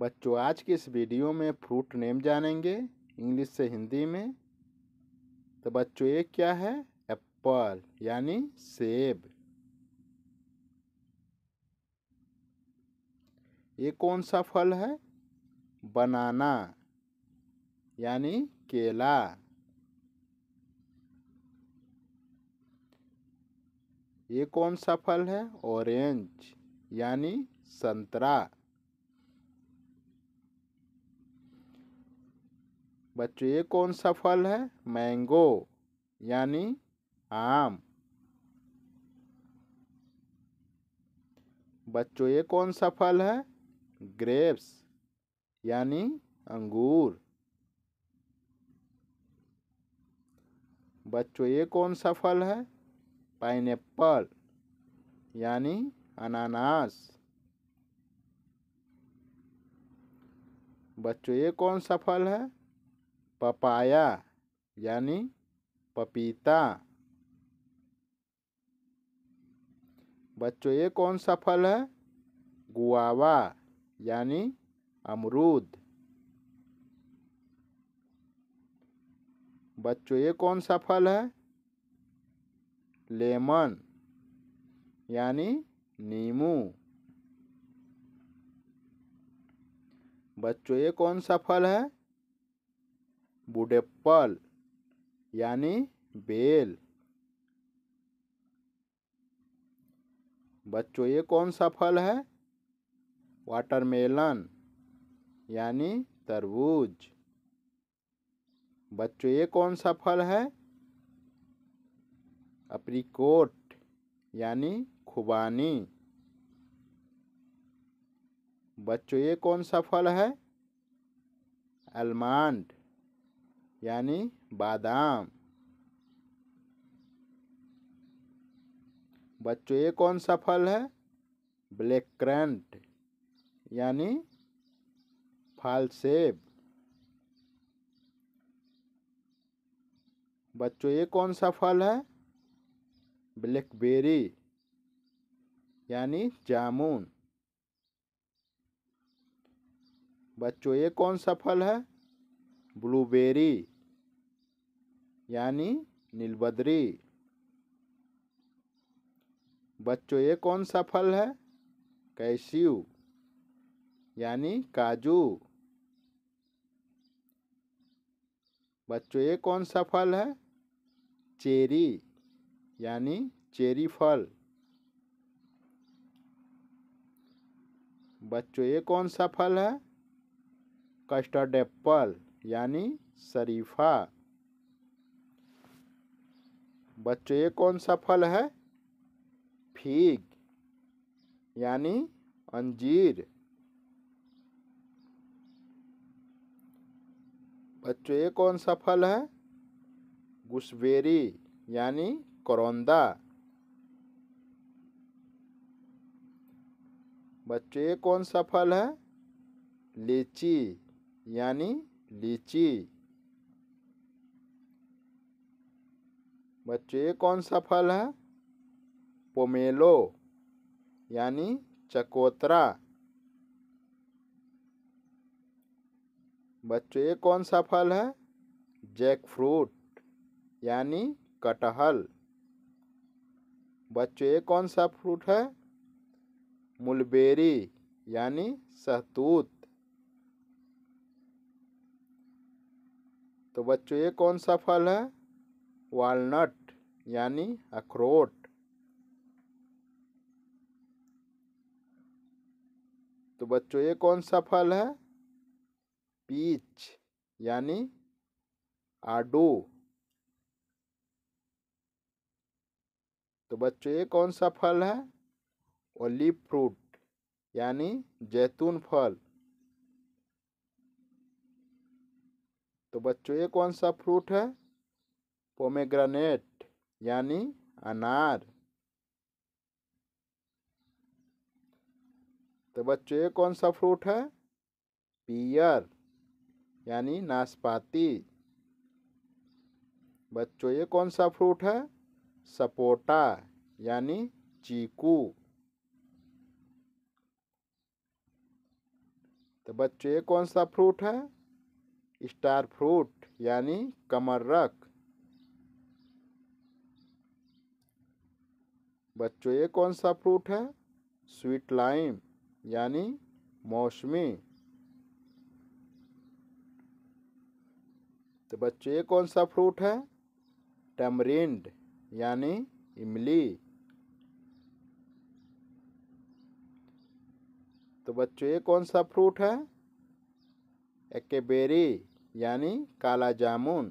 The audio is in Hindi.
बच्चों आज के इस वीडियो में फ्रूट नेम जानेंगे इंग्लिश से हिंदी में तो बच्चों ये क्या है एप्पल यानी सेब ये कौन सा फल है बनाना यानी केला ये कौन सा फल है ऑरेंज यानी संतरा बच्चों ये कौन सा फल है मैंगो यानी आम बच्चों ये कौन सा फल है ग्रेप्स यानी अंगूर बच्चों ये कौन सा फल है पाइन यानी अनानास बच्चों ये कौन सा फल है पपाया यानी पपीता बच्चों ये कौन सा फल है गुआवा यानी अमरूद बच्चों ये कौन सा फल है लेमन यानी नींबू बच्चों ये कौन सा फल है बुडेप्पल यानी बेल बच्चों ये कौन सा फल है वाटरमेलन यानी तरबूज बच्चों ये कौन सा फल है अप्रिकोट यानी खुबानी बच्चों ये कौन सा फल है अलमांड यानी बादाम बच्चों ये कौन सा फल है ब्लैक क्रंट यानी फाल सेब बच्चों ये कौन सा फल है ब्लैकबेरी यानी जामुन बच्चों ये कौन सा फल है ब्लूबेरी यानी नीलबदरी बच्चों ये कौन सा फल है कैश्यू यानी काजू बच्चों ये कौन सा फल है चेरी यानी चेरी फल बच्चों ये कौन सा फल है कस्टर्ड एप्पल यानी शरीफा बच्चों ये कौन सा फल है फीग यानी अंजीर बच्चों ये कौन सा फल है गुसबेरी यानी करौंदा बच्चों ये कौन सा फल है लीची यानी लीची बच्चों ये कौन सा फल है पोमेलो यानी चकोतरा बच्चों ये कौन सा फल है जैक फ्रूट यानी कटहल बच्चों ये कौन सा फ्रूट है मुलबेरी यानी सहतूत तो बच्चों ये कौन सा फल है वालनट यानी अखरोट तो बच्चों ये कौन सा फल है पीच यानी आडू तो बच्चों ये कौन सा फल है ओलिव फ्रूट यानी जैतून फल तो बच्चों ये कौन सा फ्रूट है पोमेग्रेनेट यानी अनार तो बच्चों ये कौन सा फ्रूट है पियर यानी नाशपाती बच्चों ये कौन सा फ्रूट है सपोटा यानी चीकू तो बच्चों ये कौन सा फ्रूट है स्टार फ्रूट यानी रख बच्चों ये कौन सा फ्रूट है स्वीट लाइम यानी मौसमी तो बच्चों ये कौन सा फ्रूट है टमरिंड यानी इमली तो बच्चों ये कौन सा फ्रूट है একেবেরি ইয়ানি কালা জামুন